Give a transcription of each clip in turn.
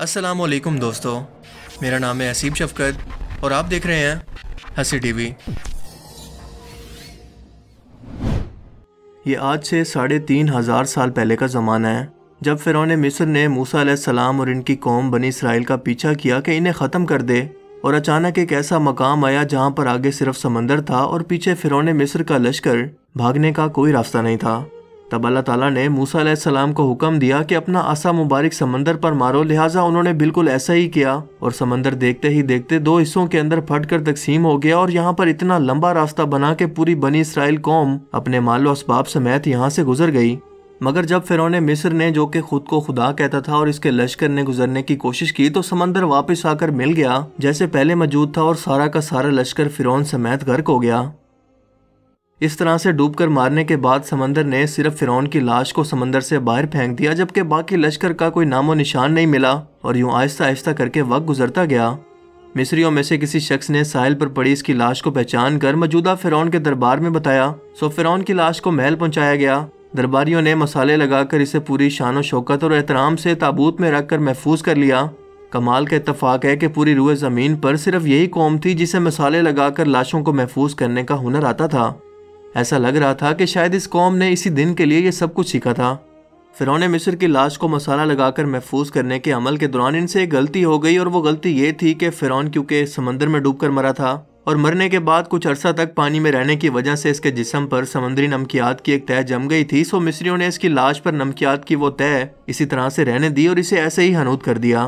असलम दोस्तों मेरा नाम है असीब शफकत और आप देख रहे हैं हसी टीवी ये आज से साढ़े तीन हज़ार साल पहले का ज़माना है जब फिर मिस्र ने मूसा सलाम और इनकी कौम बनी इसराइल का पीछा किया कि इन्हें ख़त्म कर दे और अचानक एक ऐसा मकाम आया जहाँ पर आगे सिर्फ समंदर था और पीछे फ़िरौन मिस्र का लश्कर भागने का कोई रास्ता नहीं था तब अल्लाह ताला ने मूसा सलाम को हुक्म दिया कि अपना आसा मुबारक समंदर पर मारो लिहाजा उन्होंने बिल्कुल ऐसा ही किया और समंदर देखते ही देखते दो हिस्सों के अंदर फट कर तकसीम हो गया और यहाँ पर इतना लंबा रास्ता बना के पूरी बनी इसराइल कौम अपने माल असबाब समेत यहाँ से गुजर गई मगर जब फिरौने मिस्र ने जो कि खुद को खुदा कहता था और इसके लश्कर ने गुजरने की कोशिश की तो समंदर वापस आकर मिल गया जैसे पहले मौजूद था और सारा का सारा लश्कर फिरौन समेत गर्क हो गया इस तरह से डूबकर मारने के बाद समंदर ने सिर्फ फिरौन की लाश को समंदर से बाहर फेंक दिया जबकि बाकी लश्कर का कोई नामो निशान नहीं मिला और यूं आहिस्ता आहिस्ता करके वक्त गुजरता गया मिस्रियों में से किसी शख्स ने साहिल पर पड़ी इसकी लाश को पहचान कर मौजूदा फिरौन के दरबार में बताया सो फिरौन की लाश को महल पहुँचाया गया दरबारियों ने मसाले लगाकर इसे पूरी शान शौकत और एहतराम से ताबूत में रख कर महफूज कर लिया कमाल का इतफाक है कि पूरी रूए ज़मीन पर सिर्फ यही कौम थी जिसे मसाले लगाकर लाशों को महफूज करने का हुनर आता था ऐसा लग रहा था कि शायद इस कौम ने इसी दिन के लिए ये सब कुछ सीखा था फिरौन मिस्र की लाश को मसाला लगाकर महफूज करने के अमल के दौरान इनसे एक गलती हो गई और वो गलती ये थी कि फिरौन क्योंकि समंदर में डूबकर मरा था और मरने के बाद कुछ अरसा तक पानी में रहने की वजह से इसके जिसम पर समुद्री नमकियात की एक तय जम गई थी सो मिस्रियों ने इसकी लाश पर नमकियात की वो तय इसी तरह से रहने दी और इसे ऐसे ही हनूद कर दिया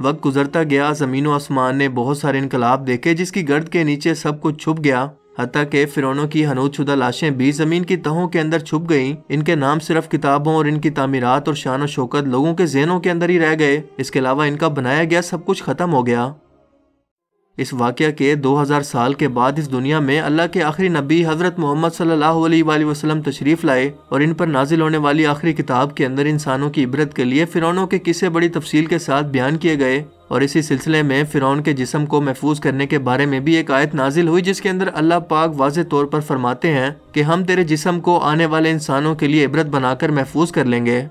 वक्त गुजरता गया ज़मीन आसमान ने बहुत सारे इनकलाब देखे जिसकी गर्द के नीचे सब कुछ छुप गया हती के फिरौनों की हनूदशुदा लाशें भी ज़मीन की तहों के अंदर छुप गईं इनके नाम सिर्फ किताबों और इनकी तमीरत और शान शौकत लोगों के जहनों के अंदर ही रह गए इसके अलावा इनका बनाया गया सब कुछ ख़त्म हो गया इस वाक़ के 2000 साल के बाद इस दुनिया में अल्लाह के आखिरी नबी हज़रत मोहम्मद सल्लल्लाहु वसल्लम तशरीफ़ लाए और इन पर नाजिल होने वाली आखिरी किताब के अंदर इंसानों की इबरत के लिए फ़िरौनों के किसे बड़ी तफसील के साथ बयान किए गए और इसी सिलसिले में फ़िरौन के जिसम को महफूज करने के बारे में भी एक आयत नाजिल हुई जिसके अंदर अल्लाह पाक वाज तौर पर फरमाते हैं कि हम तेरे जिसम को आने वाले इंसानों के लिए इबरत बनाकर महफूज कर लेंगे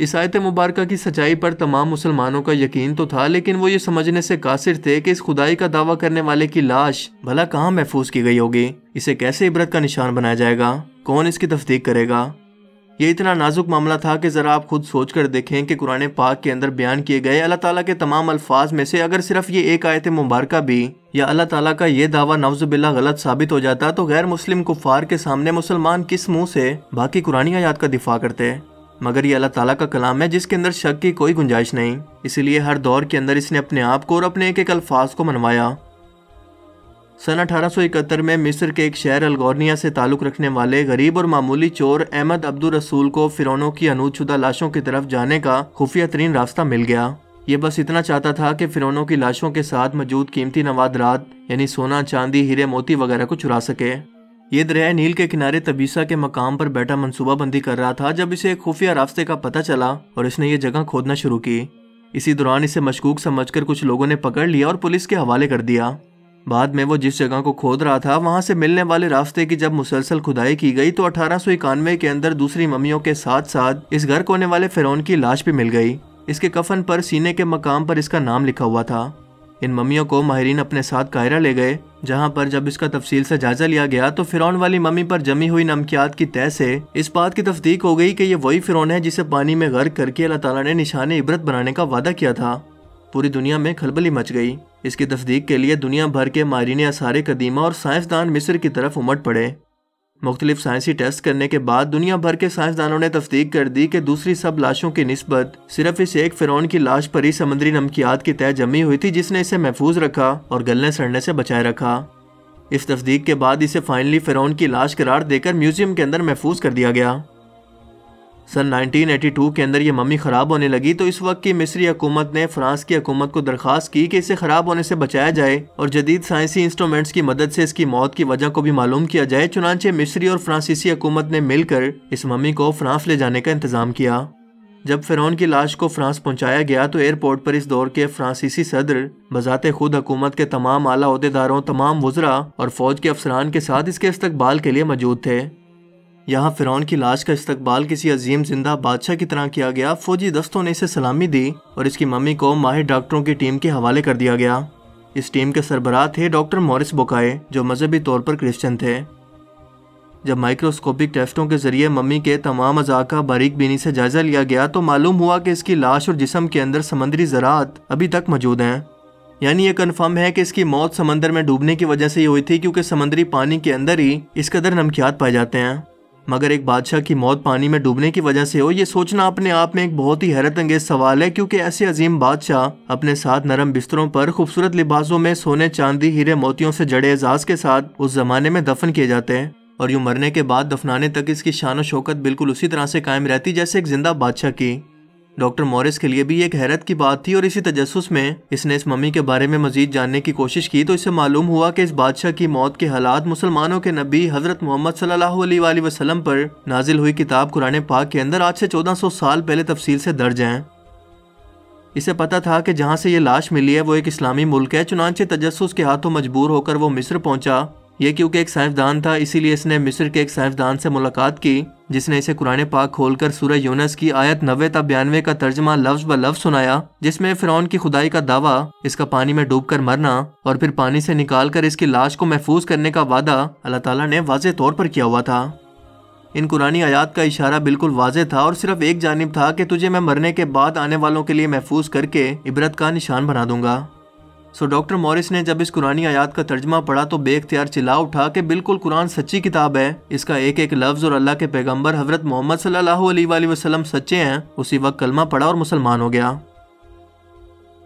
इस आयत मुबारक की सच्चाई पर तमाम मुसलमानों का यकीन तो था लेकिन वो ये समझने से कासिर थे कि इस खुदाई का दावा करने वाले की लाश भला कहाँ महफूज की गई होगी इसे कैसे इबरत का निशान बनाया जाएगा कौन इसकी तफ्तीक करेगा ये इतना नाजुक मामला था कि ज़रा आप खुद सोच कर देखें कि कुरान पाक के अंदर बयान किए गए अल्लाह ताला के तमाम अल्फाज में से अगर सिर्फ ये एक आयत मुबारक भी या अल्लाह ताला का ये दावा नवज़बिल्ला गलत साबित हो जाता तो गैर मुस्लिम कुफार के सामने मुसलमान किस मुंह से बाकी कुरानी आयात का दिफा करते मगर ये अल्लाह ताला का कलाम है जिसके अंदर शक की कोई गुंजाइश नहीं इसीलिए हर दौर के अंदर इसने अपने आप को और अपने एक एक अल्फाज को मनवाया सन अठारह में मिस्र के एक शहर अलगोर्निया से ताल्लुक़ रखने वाले गरीब और मामूली चोर अहमद अब्दुल रसूल को फिरौनों की अनूदशुदा लाशों की तरफ जाने का खुफिया तरीन रास्ता मिल गया ये बस इतना चाहता था कि फिरौनों की लाशों के साथ मौजूद कीमती नवादरात यानी सोना चांदी हीरे मोती वगैरह को चुरा सके ये दरिया नील के किनारे तबीसा के मकाम पर बैठा मनसूबाबंदी कर रहा था जब इसे एक खुफिया रास्ते का पता चला और इसने ये जगह खोदना शुरू की इसी दौरान इसे मशकूक समझकर कुछ लोगों ने पकड़ लिया और पुलिस के हवाले कर दिया बाद में वो जिस जगह को खोद रहा था वहां से मिलने वाले रास्ते की जब मुसलसल खुदाई की गई तो अठारह के अंदर दूसरी ममियों के साथ साथ इस घर होने वाले फिरौन की लाश भी मिल गई इसके कफन पर सीने के मकाम पर इसका नाम लिखा हुआ था इन ममियों को माहरीन अपने साथ कायरा ले गए जहां पर जब इसका तफसील से जायजा लिया गया तो फिरौन वाली मम्मी पर जमी हुई नमकियात की तय से इस बात की तस्दीक हो गई कि ये वही फिरौन है जिसे पानी में गर्क करके अल्लाह ताला ने निशान इबरत बनाने का वादा किया था पूरी दुनिया में खलबली मच गई इसकी तस्दीक के लिए दुनिया भर के माहरीन आसार कदीमा और साइंसदान मिस्र की तरफ उमट पड़े मुख्तलिफ साइंसी टेस्ट करने के बाद दुनिया भर के साइंसदानों ने तस्दीक कर दी कि दूसरी सब लाशों की नस्बत सिर्फ इस एक फ़िरौन की लाश पर ही समुद्री नमकियात की तय जमी हुई थी जिसने इसे महफूज रखा और गलने सड़ने से बचाए रखा इस तस्दीक के बाद इसे फाइनली फ़िरौन की लाश करार देकर म्यूजियम के अंदर महफूज कर दिया गया सन 1982 के अंदर ये मम्मी ख़राब होने लगी तो इस वक्त की मिस्री हुकूमत ने फ्रांस की हुकूमत को दरख्वास्त की कि इसे ख़राब होने से बचाया जाए और जदीद साइंसी इंस्ट्रूमेंट्स की मदद से इसकी मौत की वजह को भी मालूम किया जाए चुनाचे मिस्री और फ्रांसीसी हुकूमत ने मिलकर इस मम्मी को फ्रांस ले जाने का इंतज़ाम किया जब फिरौन की लाश को फ्रांस पहुंचाया गया तो एयरपोर्ट पर इस दौर के फ्रांसीसी सदर बजात खुद हकूमत के तमाम आला अहदेदारों तमाम वजरा और फौज के अफसरान के साथ इसके इस्तबाल के लिए मौजूद थे यहाँ फिरौन की लाश का इस्तकबाल किसी अजीम जिंदा बादशाह की तरह किया गया फौजी दस्तों ने इसे सलामी दी और इसकी मम्मी को माहिर डॉक्टरों की टीम के हवाले कर दिया गया इस टीम के सरबराह थे डॉक्टर मॉरिस बोकाए जो मजहबी तौर पर क्रिश्चन थे जब माइक्रोस्कोपिक टेस्टों के जरिए मम्मी के तमाम अज़ा का बारीक बीनी से जायज़ा लिया गया तो मालूम हुआ कि इसकी लाश और जिसम के अंदर समंदरी ज़रात अभी तक मौजूद हैं यानी यह कन्फर्म है कि इसकी मौत समंदर में डूबने की वजह से ही हुई थी क्योंकि समंदरी पानी के अंदर ही इस कदर नमकियात पाए जाते हैं मगर एक बादशाह की मौत पानी में डूबने की वजह से हो ये सोचना अपने आप में एक बहुत ही हैरत अंगेज सवाल है क्योंकि ऐसे अजीम बादशाह अपने साथ नरम बिस्तरों पर खूबसूरत लिबासों में सोने चांदी हीरे मोतियों से जड़े एजाज के साथ उस जमाने में दफन किए जाते हैं और यूँ मरने के बाद दफनाने तक इसकी शान शौकत बिल्कुल उसी तरह से कायम रहती जैसे एक जिंदा बादशाह की डॉक्टर मॉरिस के लिए भी एक हैरत की बात थी और इसी तजस में इसने इस मम्मी के बारे में मजीद जानने की कोशिश की तो इसे मालूम हुआ कि इस बादशाह की मौत के हालात मुसलमानों के नबी हजरत मोहम्मद सल्लल्लाहु वसल्लम पर नाजिल हुई किताब कुरान पाक के अंदर आज से 1400 साल पहले तफसील से दर्ज हैं इसे पता था कि जहाँ से ये लाश मिली है वो एक इस्लामी मुल्क है चुनाचे तजस्स के हाथों मजबूर होकर वो मिस्र पहुंचा ये क्योंकि एक साइंसदान था इसीलिए इसने मिस्र के एक साइंसदान से मुलाकात की जिसने इसे कुरान पाक खोलकर सूरह यूनस की आयत नबे तब बयानवे का तर्जमा लफ्ज ब लफ्ज सुनाया जिसमें फिरौन की खुदाई का दावा इसका पानी में डूबकर मरना और फिर पानी से निकाल कर इसकी लाश को महफूज करने का वादा अल्लाह ताला ने वाज तौर पर किया हुआ था इन कुरानी आयात का इशारा बिल्कुल वाज था और सिर्फ एक जानब था कि तुझे मैं मरने के बाद आने वालों के लिए महफूज करके इबरत का निशान बना दूंगा सो डॉक्टर मॉरिस ने जब इस कुरानी आयात का तर्जमा पढ़ा तो बेख्तियार चिल्ला उठा कि बिल्कुल कुरान सच्ची किताब है इसका एक एक लफ्ज और अल्लाह के पैगम्बर हजरत मोहम्मद सल्लल्लाहु अलैहि वसल्लम सच्चे हैं उसी वक्त कलमा पढ़ा और मुसलमान हो गया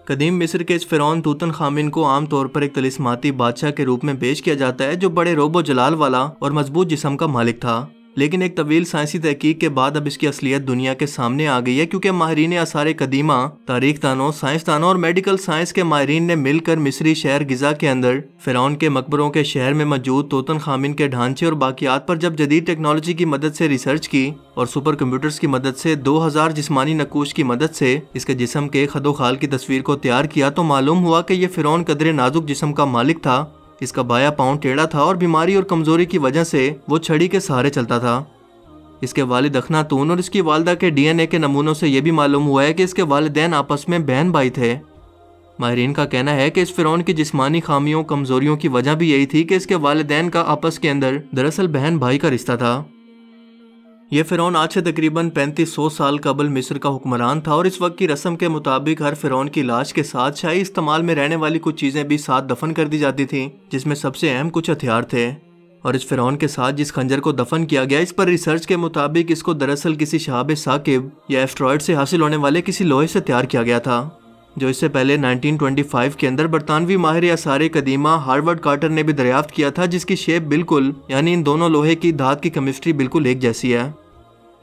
कदीम मिस्र के इस फ़िरौन तूतन खामिन को आमतौर पर एक तलिस्माती बादशाह के रूप में पेश किया जाता है जो बड़े रोबो जलाल वाला और मजबूत जिसम का मालिक था लेकिन एक तवील साइंसी तहकीक के बाद अब इसकी असलियत दुनिया के सामने आ गई है क्योंकि माहरीन आसार कदीमा तारीख दानों साइंसदानों और मेडिकल साइंस के माहरीन ने मिलकर मिस्री शहर गजा के अंदर फिरौन के मकबरों के शहर में मौजूद तोतन खामिन के ढांचे और बाकियात पर जब जदीद टेक्नोलॉजी की मदद से रिसर्च की और सुपर कंप्यूटर्स की मदद से 2000 जिसमानी नकोश की मदद से इसके जिसम के खदोखाल की तस्वीर को तैयार किया तो मालूम हुआ कि यह फिरौन कदरे नाजुक जिसम का मालिक था इसका बाया पाँव टेढ़ा था और बीमारी और कमज़ोरी की वजह से वो छड़ी के सहारे चलता था इसके वालिद अखनातून और इसकी वालदा के डीएनए के नमूनों से यह भी मालूम हुआ है कि इसके वालदेन आपस में बहन भाई थे माहरीन का कहना है कि इस फ़िरौन की जिस्मानी खामियों कमज़ोरियों की वजह भी यही थी कि इसके वालदेन का आपस के अंदर दरअसल बहन भाई का रिश्ता था यह फ़िरौन आज से तकरीबन 3500 साल कबल मिस्र का हुक्मरान था और इस वक्त की रस्म के मुताबिक हर फ़िरौन की लाश के साथ शाही इस्तेमाल में रहने वाली कुछ चीज़ें भी साथ दफन कर दी जाती थी जिसमें सबसे अहम कुछ हथियार थे और इस फ़िरौन के साथ जिस खंजर को दफन किया गया इस पर रिसर्च के मुताबिक इसको दरअसल किसी शहाब साकिब या एस्ट्रॉयड से हासिल होने वाले किसी लोहे से तैयार किया गया था जो इससे पहले 1925 के अंदर बरतानवी माहिर सारे कदीमा हार्वर्ड कार्टर ने भी दरियाफ्त किया था जिसकी शेप बिल्कुल यानी इन दोनों लोहे की धात की केमिस्ट्री बिल्कुल एक जैसी है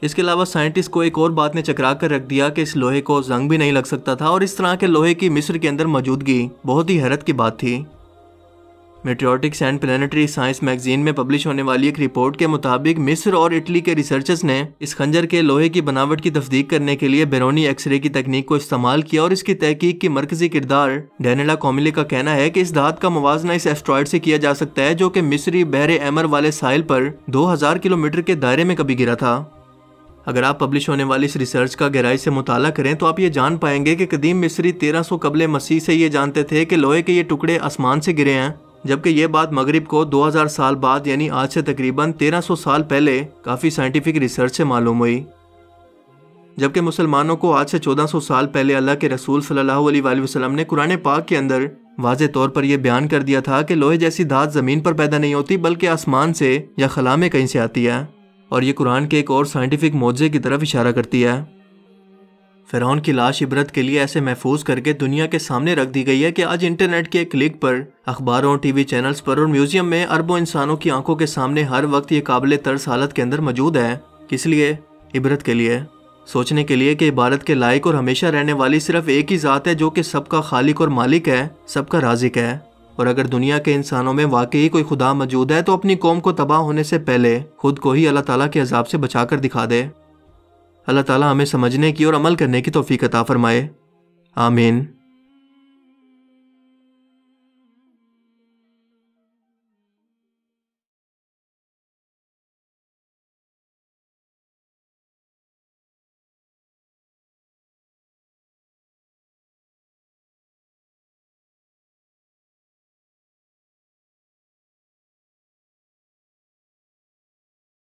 इसके अलावा साइंटिस्ट को एक और बात ने चकरा कर रख दिया कि इस लोहे को जंग भी नहीं लग सकता था और इस तरह के लोहे की मिस्र के अंदर मौजूदगी बहुत ही हैरत की बात थी meteoritics and planetary science magazine में पब्लिश होने वाली एक रिपोर्ट के मुताबिक मिस्र और इटली के रिसर्चर्स ने इस खंजर के लोहे की बनावट की तस्दीक करने के लिए बेरोनी एक्सरे की तकनीक को इस्तेमाल किया और इसकी तहकीक की मरकजी किरदार डेनेला कॉमिले का कहना है कि इस धात का मुजना इस एस्ट्रॉयड से किया जा सकता है जो कि मिस्री बहरे एमर वाले साहिल पर हज़ार किलोमीटर के दायरे में कभी गिरा था अगर आप पब्लिश होने वाली इस रिसर्च का गहराई से मुताला करें तो आप ये जान पाएंगे कि कदीम मिस्री 1300 सौ कबल मसीह से ये जानते थे कि लोहे के ये टुकड़े आसमान से गिरे हैं जबकि ये बात मग़रब को 2000 साल बाद यानी आज से तकरीबन 1300 साल पहले काफ़ी साइंटिफिक रिसर्च से मालूम हुई जबकि मुसलमानों को आज से सौ साल पहले अल्लाह के रसूल सल्लल्लाहु ने कुरान पाक के अंदर वाज तौर पर यह बयान कर दिया था कि लोहे जैसी धात ज़मीन पर पैदा नहीं होती बल्कि आसमान से या खला में कहीं से आती है और ये कुरान के एक और साइंटिफिक मोजे की तरफ इशारा करती है फ़िरौन की लाश इबरत के लिए ऐसे महफूज करके दुनिया के सामने रख दी गई है कि आज इंटरनेट के एक क्लिक पर अखबारों टीवी चैनल्स पर और म्यूज़ियम में अरबों इंसानों की आंखों के सामने हर वक्त ये काबिल तर्स हालत के अंदर मौजूद है किस लिए इबरत के लिए सोचने के लिए कि इबारत के लायक और हमेशा रहने वाली सिर्फ एक ही ज़ात है जो कि सबका खालिक और मालिक है सबका राजिक है और अगर दुनिया के इंसानों में वाकई कोई खुदा मौजूद है तो अपनी कौम को तबाह होने से पहले खुद को ही अल्लाह ताला के अजाब से बचा कर दिखा दे अल्लाह ताला हमें समझने की और अमल करने की तोफ़ी अता फरमाए आमीन